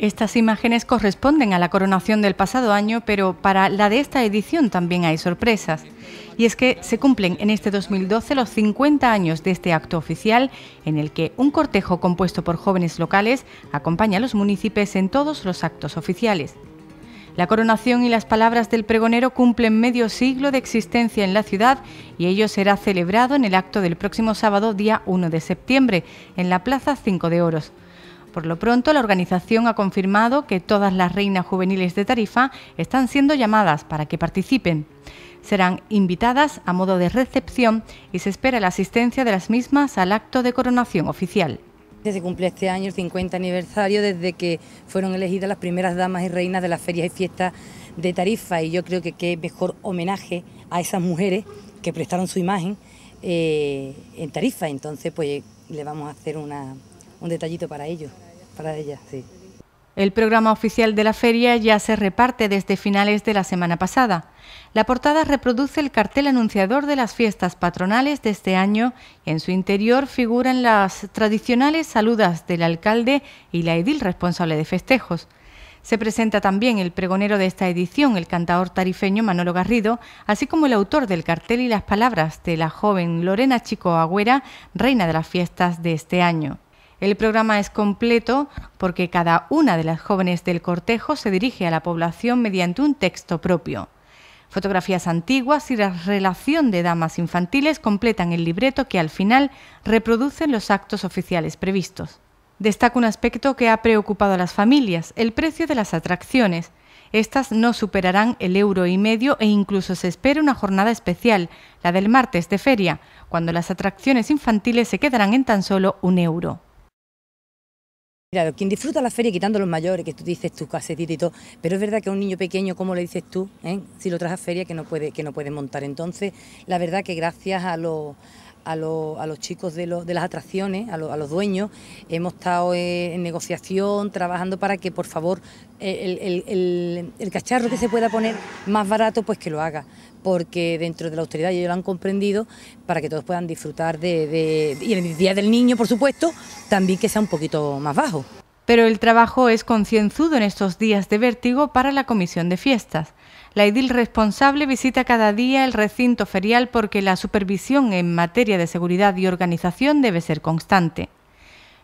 Estas imágenes corresponden a la coronación del pasado año, pero para la de esta edición también hay sorpresas. Y es que se cumplen en este 2012 los 50 años de este acto oficial, en el que un cortejo compuesto por jóvenes locales acompaña a los municipios en todos los actos oficiales. La coronación y las palabras del pregonero cumplen medio siglo de existencia en la ciudad y ello será celebrado en el acto del próximo sábado, día 1 de septiembre, en la Plaza 5 de Oros. Por lo pronto, la organización ha confirmado que todas las reinas juveniles de Tarifa están siendo llamadas para que participen. Serán invitadas a modo de recepción y se espera la asistencia de las mismas al acto de coronación oficial. Se cumple este año el 50 aniversario desde que fueron elegidas las primeras damas y reinas de las ferias y fiestas de Tarifa y yo creo que qué mejor homenaje a esas mujeres que prestaron su imagen eh, en Tarifa. Entonces, pues le vamos a hacer una, un detallito para ellos, para ella sí. El programa oficial de la feria ya se reparte desde finales de la semana pasada. La portada reproduce el cartel anunciador de las fiestas patronales de este año en su interior figuran las tradicionales saludas del alcalde y la edil responsable de festejos. Se presenta también el pregonero de esta edición, el cantador tarifeño Manolo Garrido, así como el autor del cartel y las palabras de la joven Lorena Chico Agüera, reina de las fiestas de este año. El programa es completo porque cada una de las jóvenes del cortejo se dirige a la población mediante un texto propio. Fotografías antiguas y la relación de damas infantiles completan el libreto que al final reproducen los actos oficiales previstos. Destaca un aspecto que ha preocupado a las familias, el precio de las atracciones. Estas no superarán el euro y medio e incluso se espera una jornada especial, la del martes de feria, cuando las atracciones infantiles se quedarán en tan solo un euro. Mira, quien disfruta la feria quitando los mayores, que tú dices tus casetito y todo, pero es verdad que a un niño pequeño, como le dices tú? Eh? Si lo traes a feria, que no puede, que no puede montar. Entonces, la verdad que gracias a los a, a los chicos de, las atracciones, a, los dueños. Hemos estado eh, en negociación, trabajando para que, por favor, el, cacharro que se pueda poner más barato, pues que lo haga. Porque dentro de la austeridad ellos lo han comprendido para que todos puedan disfrutar de, de, Y el día del niño, por supuesto, también que sea un poquito más bajo. Pero el trabajo es concienzudo en estos días de vértigo para la comisión de fiestas. La edil responsable visita cada día el recinto ferial porque la supervisión en materia de seguridad y organización debe ser constante.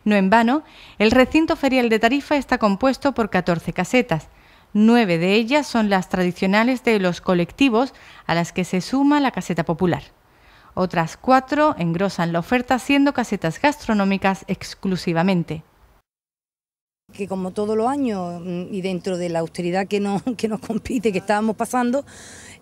No en vano, el recinto ferial de Tarifa está compuesto por 14 casetas. Nueve de ellas son las tradicionales de los colectivos, a las que se suma la caseta popular. Otras cuatro engrosan la oferta siendo casetas gastronómicas exclusivamente que como todos los años mm, y dentro de la austeridad que nos, que nos compite, que estábamos pasando,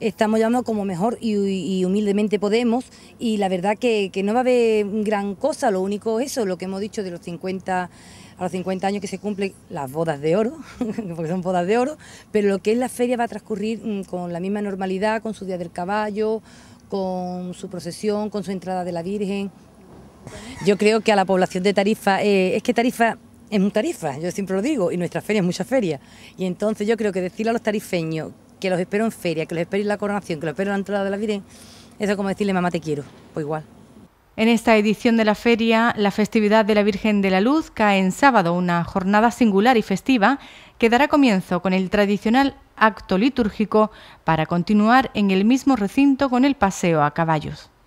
estamos llamando como mejor y, humildemente podemos y la verdad que, no va a haber gran cosa, lo único es eso, lo que hemos dicho de los 50 a los 50 años que se cumplen las bodas de oro, porque son bodas de oro, pero lo que es la feria va a transcurrir mm, con la misma normalidad, con su Día del Caballo, con su procesión, con su entrada de la Virgen. Yo creo que a la población de Tarifa, eh, es que Tarifa en Tarifa, yo siempre lo digo, y nuestra feria es mucha feria. Y entonces yo creo que decirle a los tarifeños que los espero en feria, que los espero en la coronación, que los espero en la entrada de la Virgen, eso es como decirle mamá te quiero, pues igual. En esta edición de la feria, la festividad de la Virgen de la Luz cae en sábado, una jornada singular y festiva que dará comienzo con el tradicional acto litúrgico para continuar en el mismo recinto con el paseo a caballos.